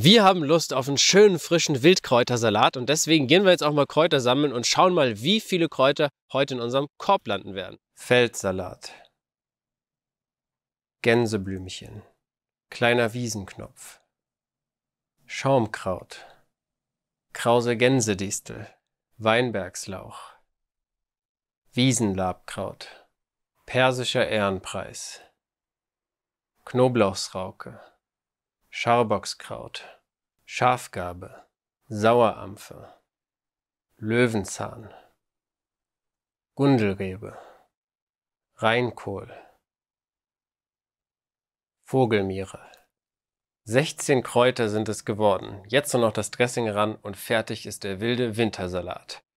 Wir haben Lust auf einen schönen frischen Wildkräutersalat und deswegen gehen wir jetzt auch mal Kräuter sammeln und schauen mal, wie viele Kräuter heute in unserem Korb landen werden. Feldsalat, Gänseblümchen, kleiner Wiesenknopf, Schaumkraut, krause Gänsedistel, Weinbergslauch, Wiesenlabkraut, persischer Ehrenpreis, Knoblauchsrauke, Scharboxkraut, Schafgarbe, Sauerampfe, Löwenzahn, Gundelrebe, Reinkohl, Vogelmiere. 16 Kräuter sind es geworden. Jetzt nur noch das Dressing ran und fertig ist der wilde Wintersalat.